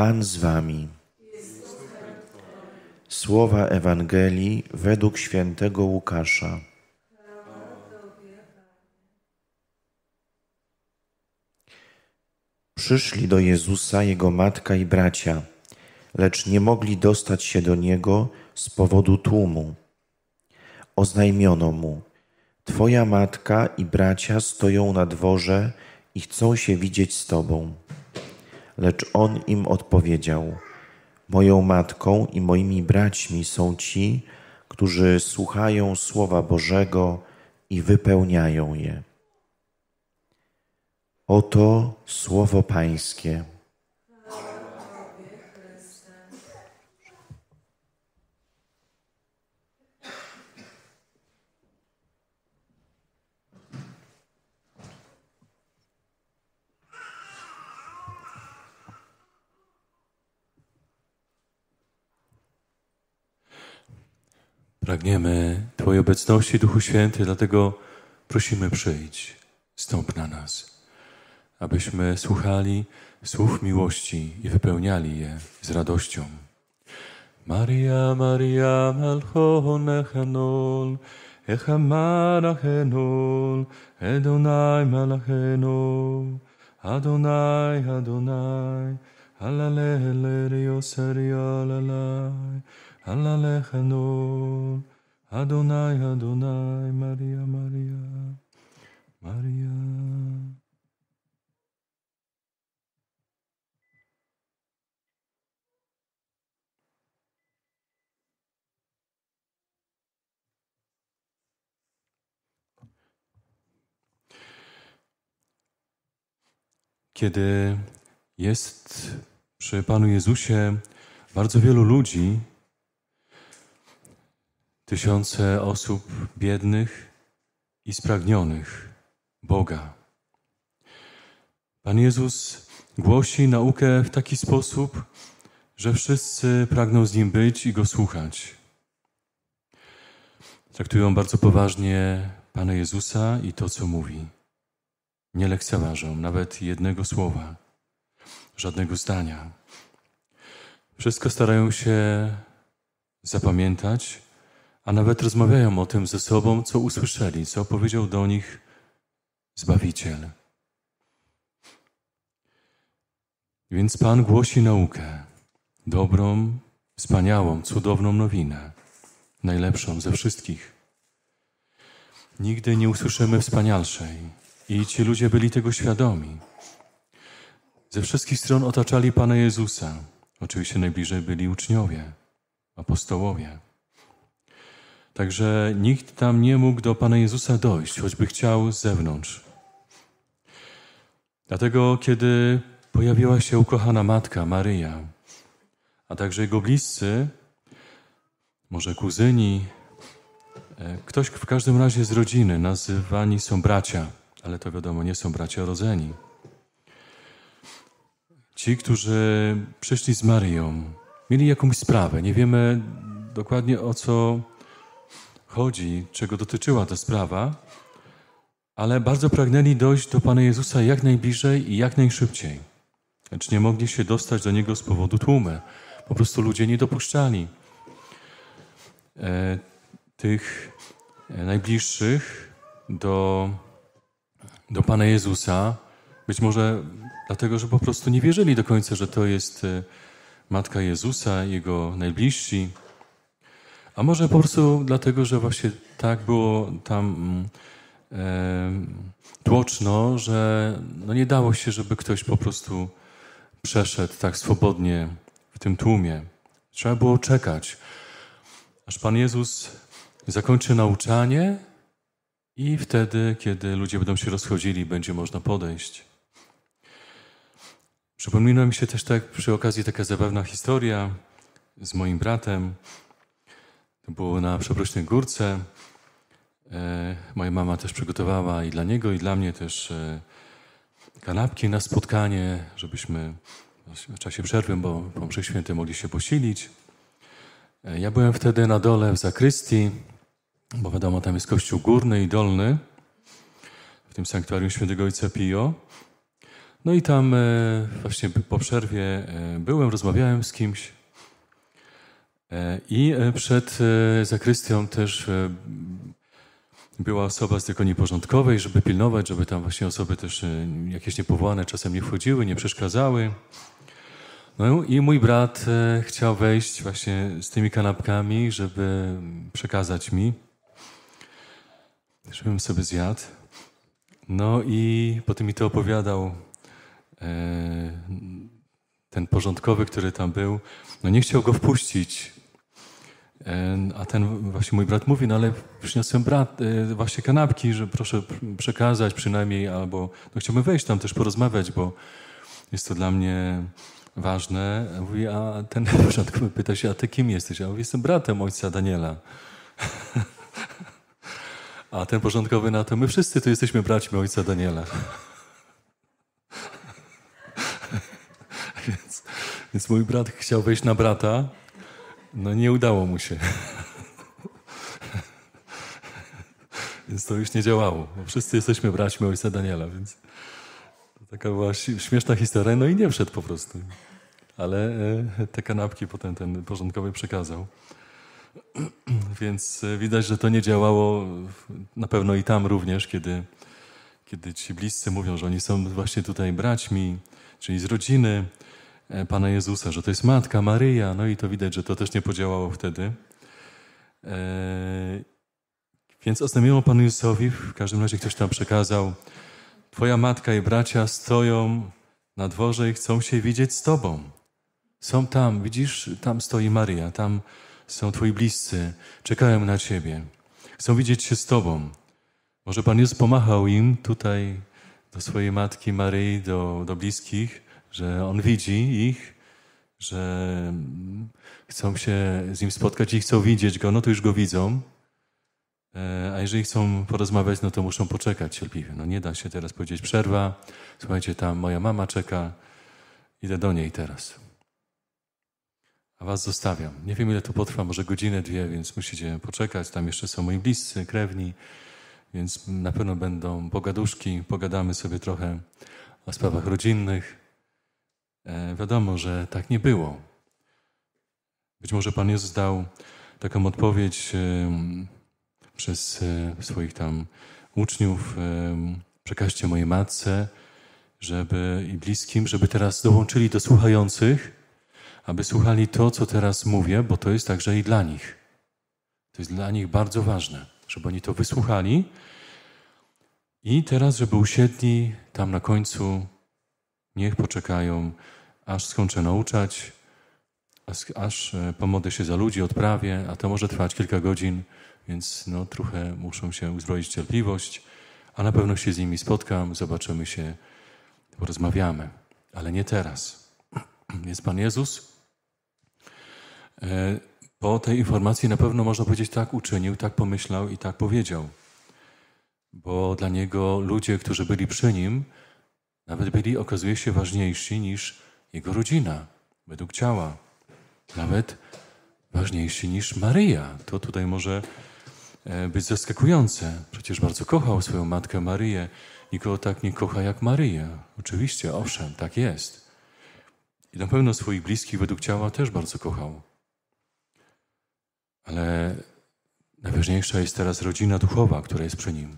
Pan z wami. Słowa Ewangelii według świętego Łukasza. Przyszli do Jezusa jego matka i bracia, lecz nie mogli dostać się do niego z powodu tłumu. Oznajmiono mu: Twoja matka i bracia stoją na dworze i chcą się widzieć z tobą. Lecz on im odpowiedział: Moją matką i moimi braćmi są ci, którzy słuchają Słowa Bożego i wypełniają je. Oto Słowo Pańskie. Pragniemy Twojej obecności, Duchu Święty, dlatego prosimy przyjdź, stąp na nas, abyśmy słuchali słów miłości i wypełniali je z radością. Maria, Maria, malchon echanol, echamar achenol, edonai malachenol, adonai, adonai, alalele rioseria alalai, Alalechenu, Adonai, Adonai, Maria, Maria, Maria. Kiedy jest przy Panu Jezusie bardzo wielu ludzi, tysiące osób biednych i spragnionych Boga. Pan Jezus głosi naukę w taki sposób, że wszyscy pragną z Nim być i Go słuchać. Traktują bardzo poważnie Pana Jezusa i to, co mówi. Nie lekceważą nawet jednego słowa, żadnego zdania. Wszystko starają się zapamiętać a nawet rozmawiają o tym ze sobą, co usłyszeli, co powiedział do nich Zbawiciel. Więc Pan głosi naukę, dobrą, wspaniałą, cudowną nowinę, najlepszą ze wszystkich. Nigdy nie usłyszymy wspanialszej i ci ludzie byli tego świadomi. Ze wszystkich stron otaczali Pana Jezusa. Oczywiście najbliżej byli uczniowie, apostołowie. Także nikt tam nie mógł do Pana Jezusa dojść, choćby chciał z zewnątrz. Dlatego, kiedy pojawiła się ukochana matka Maryja, a także jego bliscy, może kuzyni, e, ktoś w każdym razie z rodziny, nazywani są bracia, ale to wiadomo, nie są bracia rodzeni. Ci, którzy przyszli z Marią, mieli jakąś sprawę, nie wiemy dokładnie o co chodzi, czego dotyczyła ta sprawa, ale bardzo pragnęli dojść do Pana Jezusa jak najbliżej i jak najszybciej. Lecz nie mogli się dostać do Niego z powodu tłumy. Po prostu ludzie nie dopuszczali e, tych e, najbliższych do, do Pana Jezusa. Być może dlatego, że po prostu nie wierzyli do końca, że to jest e, Matka Jezusa, Jego najbliżsi. A może po prostu dlatego, że właśnie tak było tam e, tłoczno, że no nie dało się, żeby ktoś po prostu przeszedł tak swobodnie w tym tłumie. Trzeba było czekać, aż Pan Jezus zakończy nauczanie i wtedy, kiedy ludzie będą się rozchodzili, będzie można podejść. Przypomina mi się też tak przy okazji taka zabawna historia z moim bratem było na Przeprośnej Górce. E, moja mama też przygotowała i dla niego, i dla mnie też e, kanapki na spotkanie, żebyśmy w czasie przerwy, bo po mszy świętej mogli się posilić. E, ja byłem wtedy na dole w zakrystii, bo wiadomo, tam jest kościół górny i dolny, w tym sanktuarium świętego ojca Pio. No i tam właśnie po przerwie byłem, rozmawiałem z kimś, i e, przed e, zakrystią też e, była osoba z dekonii porządkowej, żeby pilnować, żeby tam właśnie osoby też jakieś niepowołane czasem nie wchodziły, nie przeszkadzały. No i mój brat chciał wejść właśnie z tymi kanapkami, żeby przekazać mi, żebym sobie zjadł. No i potem mi to opowiadał ten porządkowy, który tam był. No nie chciał go wpuścić a ten właśnie mój brat mówi, no ale przyniosłem brat, e, właśnie kanapki, że proszę przekazać przynajmniej, albo no chciałbym wejść tam też porozmawiać, bo jest to dla mnie ważne. Mówi, a ten początkowy pyta się, a ty kim jesteś? Ja mówię, jestem bratem ojca Daniela. a ten porządkowy na no to, my wszyscy tu jesteśmy braćmi ojca Daniela. więc, więc mój brat chciał wejść na brata, no nie udało mu się. więc to już nie działało. Wszyscy jesteśmy braćmi ojca Daniela, więc to taka była śmieszna historia. No i nie wszedł po prostu. Ale e, te kanapki potem ten porządkowy przekazał. Więc e, widać, że to nie działało na pewno i tam również, kiedy, kiedy ci bliscy mówią, że oni są właśnie tutaj braćmi, czyli z rodziny, E, Pana Jezusa, że to jest Matka Maryja, no i to widać, że to też nie podziałało wtedy. E, więc oznajmiono Panu Jezusowi, w każdym razie ktoś tam przekazał, Twoja matka i bracia stoją na dworze i chcą się widzieć z Tobą. Są tam, widzisz, tam stoi Maryja, tam są Twoi bliscy, czekają na Ciebie. Chcą widzieć się z Tobą. Może Pan Jezus pomachał im tutaj do swojej matki Maryi, do, do bliskich, że On widzi ich, że mm, chcą się z Nim spotkać i chcą widzieć Go, no to już Go widzą. E, a jeżeli chcą porozmawiać, no to muszą poczekać cierpliwie. No nie da się teraz powiedzieć przerwa. Słuchajcie, tam moja mama czeka. Idę do niej teraz. A was zostawiam. Nie wiem, ile to potrwa, może godzinę, dwie, więc musicie poczekać. Tam jeszcze są moi bliscy, krewni, więc na pewno będą pogaduszki. Pogadamy sobie trochę o sprawach rodzinnych. E, wiadomo, że tak nie było. Być może Pan Jezus dał taką odpowiedź przez e, swoich tam uczniów, przekażcie mojej matce żeby, i bliskim, żeby teraz dołączyli do słuchających, aby słuchali to, co teraz mówię, bo to jest także i dla nich. To jest dla nich bardzo ważne, żeby oni to wysłuchali i teraz, żeby usiedli tam na końcu Niech poczekają, aż skończę nauczać, aż e, pomodlę się za ludzi, odprawię, a to może trwać kilka godzin, więc no, trochę muszą się uzbroić cierpliwość, a na pewno się z nimi spotkam, zobaczymy się, porozmawiamy, ale nie teraz. Jest Pan Jezus. E, po tej informacji na pewno można powiedzieć, tak uczynił, tak pomyślał i tak powiedział, bo dla niego ludzie, którzy byli przy nim, nawet byli, okazuje się, ważniejsi niż jego rodzina, według ciała. Nawet ważniejsi niż Maryja. To tutaj może e, być zaskakujące. Przecież bardzo kochał swoją matkę Maryję. Nikogo tak nie kocha jak Maryję. Oczywiście, owszem, tak jest. I na pewno swoich bliskich według ciała też bardzo kochał. Ale najważniejsza jest teraz rodzina duchowa, która jest przy nim.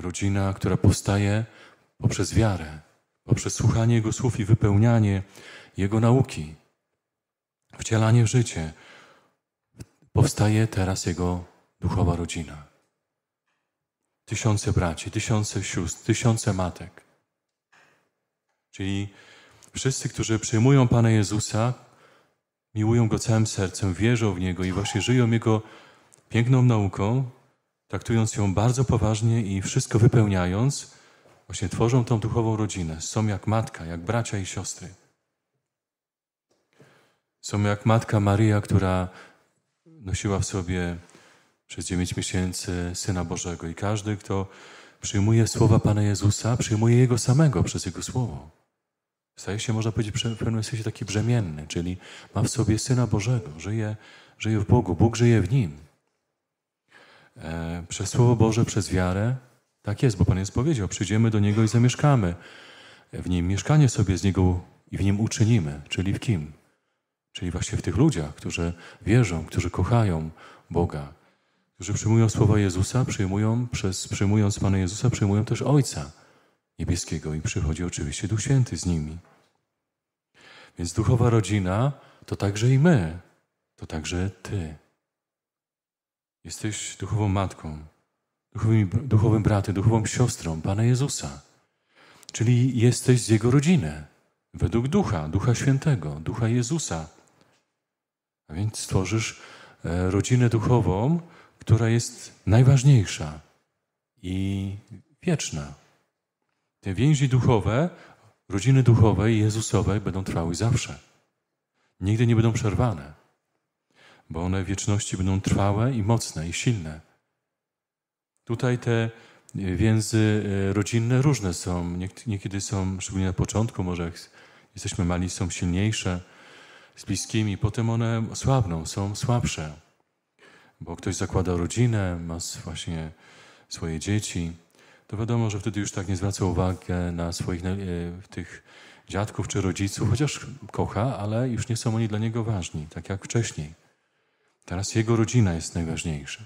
Rodzina, która powstaje poprzez wiarę, poprzez słuchanie Jego słów i wypełnianie Jego nauki, wcielanie w życie. Powstaje teraz Jego duchowa rodzina. Tysiące braci, tysiące sióstr, tysiące matek. Czyli wszyscy, którzy przyjmują Pana Jezusa, miłują Go całym sercem, wierzą w Niego i właśnie żyją Jego piękną nauką, traktując ją bardzo poważnie i wszystko wypełniając, właśnie tworzą tą duchową rodzinę. Są jak matka, jak bracia i siostry. Są jak matka Maria, która nosiła w sobie przez dziewięć miesięcy Syna Bożego. I każdy, kto przyjmuje słowa Pana Jezusa, przyjmuje Jego samego przez Jego słowo. Staje się, można powiedzieć, w pewnym sensie taki brzemienny, czyli ma w sobie Syna Bożego, żyje, żyje w Bogu, Bóg żyje w Nim e, przez Słowo Boże, przez wiarę. Tak jest, bo Pan jest powiedział, przyjdziemy do Niego i zamieszkamy. E, w Nim mieszkanie sobie z Niego i w Nim uczynimy, czyli w kim? Czyli właśnie w tych ludziach, którzy wierzą, którzy kochają Boga, którzy przyjmują słowa Jezusa, przyjmują przez, przyjmując Pana Jezusa, przyjmują też Ojca Niebieskiego i przychodzi oczywiście Duch Święty z nimi. Więc duchowa rodzina to także i my, to także Ty. Jesteś duchową matką, duchowym, duchowym bratem, duchową siostrą Pana Jezusa. Czyli jesteś z Jego rodziny, według Ducha, Ducha Świętego, Ducha Jezusa. A więc stworzysz e, rodzinę duchową, która jest najważniejsza i wieczna. Te więzi duchowe, rodziny duchowej, Jezusowej będą trwały zawsze. Nigdy nie będą przerwane bo one w wieczności będą trwałe i mocne i silne. Tutaj te e, więzy e, rodzinne różne są. Niekiedy są, szczególnie na początku, może jesteśmy mali, są silniejsze z bliskimi, potem one słabną, są słabsze, bo ktoś zakłada rodzinę, ma właśnie swoje dzieci. To wiadomo, że wtedy już tak nie zwraca uwagi na swoich e, tych dziadków czy rodziców, chociaż kocha, ale już nie są oni dla niego ważni, tak jak wcześniej. Teraz jego rodzina jest najważniejsza.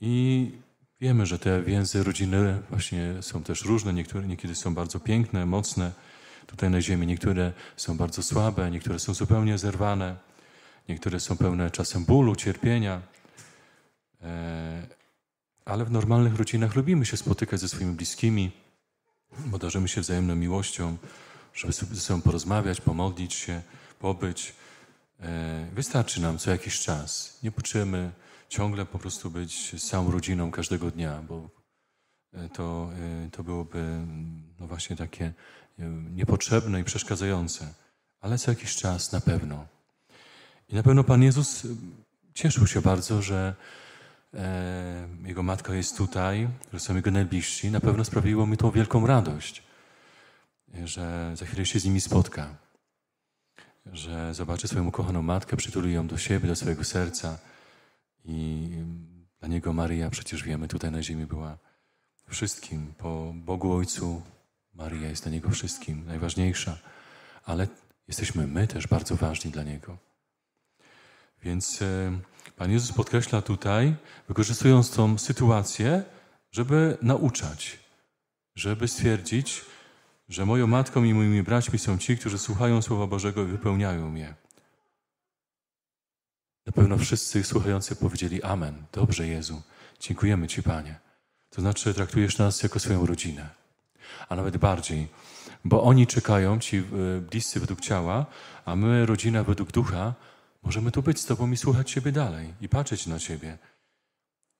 I wiemy, że te więzy rodziny właśnie są też różne. Niektóre niekiedy są bardzo piękne, mocne tutaj na ziemi. Niektóre są bardzo słabe, niektóre są zupełnie zerwane. Niektóre są pełne czasem bólu, cierpienia. E, ale w normalnych rodzinach lubimy się spotykać ze swoimi bliskimi, bo darzymy się wzajemną miłością, żeby ze sobą porozmawiać, pomodlić się, pobyć. E, wystarczy nam co jakiś czas. Nie potrzebujemy ciągle po prostu być z całą rodziną każdego dnia, bo e, to, e, to byłoby no właśnie takie niepotrzebne i przeszkadzające. Ale co jakiś czas na pewno. I na pewno Pan Jezus cieszył się bardzo, że Jego matka jest tutaj, że są Jego najbliżsi. Na pewno sprawiło mi to wielką radość, że za chwilę się z nimi spotka że zobaczy swoją ukochaną matkę, przytuli ją do siebie, do swojego serca i mm, dla niego Maria przecież wiemy, tutaj na ziemi była wszystkim. Po Bogu Ojcu Maria jest dla niego wszystkim, najważniejsza, ale jesteśmy my też bardzo ważni dla niego. Więc e, Pan Jezus podkreśla tutaj, wykorzystując tą sytuację, żeby nauczać, żeby stwierdzić, że moją matką i moimi braćmi są ci, którzy słuchają Słowa Bożego i wypełniają je. Na pewno wszyscy słuchający powiedzieli Amen. Dobrze, Jezu, dziękujemy Ci, Panie. To znaczy, traktujesz nas jako swoją rodzinę, a nawet bardziej, bo oni czekają, ci e, bliscy według ciała, a my, rodzina według ducha, możemy tu być z Tobą i słuchać Ciebie dalej i patrzeć na Ciebie.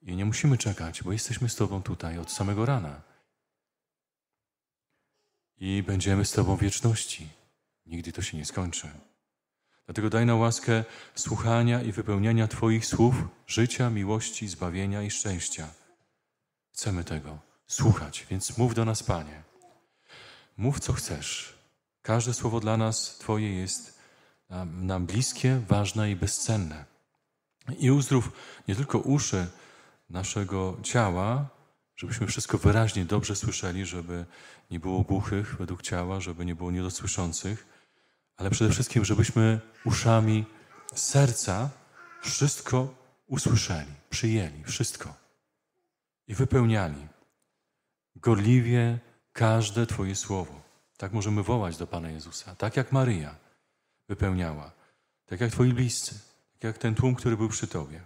I nie musimy czekać, bo jesteśmy z Tobą tutaj od samego rana i będziemy z Tobą wieczności. Nigdy to się nie skończy. Dlatego daj na łaskę słuchania i wypełniania Twoich słów, życia, miłości, zbawienia i szczęścia. Chcemy tego, słuchać, więc mów do nas, Panie. Mów, co chcesz. Każde słowo dla nas Twoje jest nam, bliskie, ważne i bezcenne. I uzdrów nie tylko uszy naszego ciała, Żebyśmy wszystko wyraźnie, dobrze słyszeli, żeby nie było głuchych według ciała, żeby nie było niedosłyszących, ale przede wszystkim, żebyśmy uszami serca wszystko usłyszeli, przyjęli, wszystko i wypełniali gorliwie każde Twoje słowo. Tak możemy wołać do Pana Jezusa, tak jak Maryja wypełniała, tak jak Twoi bliscy, tak jak ten tłum, który był przy Tobie.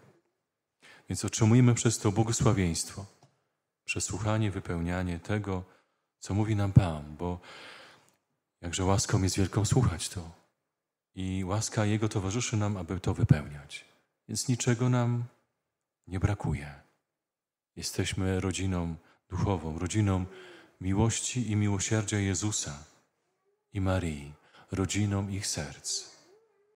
Więc otrzymujemy przez to błogosławieństwo przesłuchanie, wypełnianie tego, co mówi nam Pan, bo jakże łaską jest wielką słuchać to. I łaska Jego towarzyszy nam, aby to wypełniać. Więc niczego nam nie brakuje. Jesteśmy rodziną duchową, rodziną miłości i miłosierdzia Jezusa i Marii, rodziną ich serc.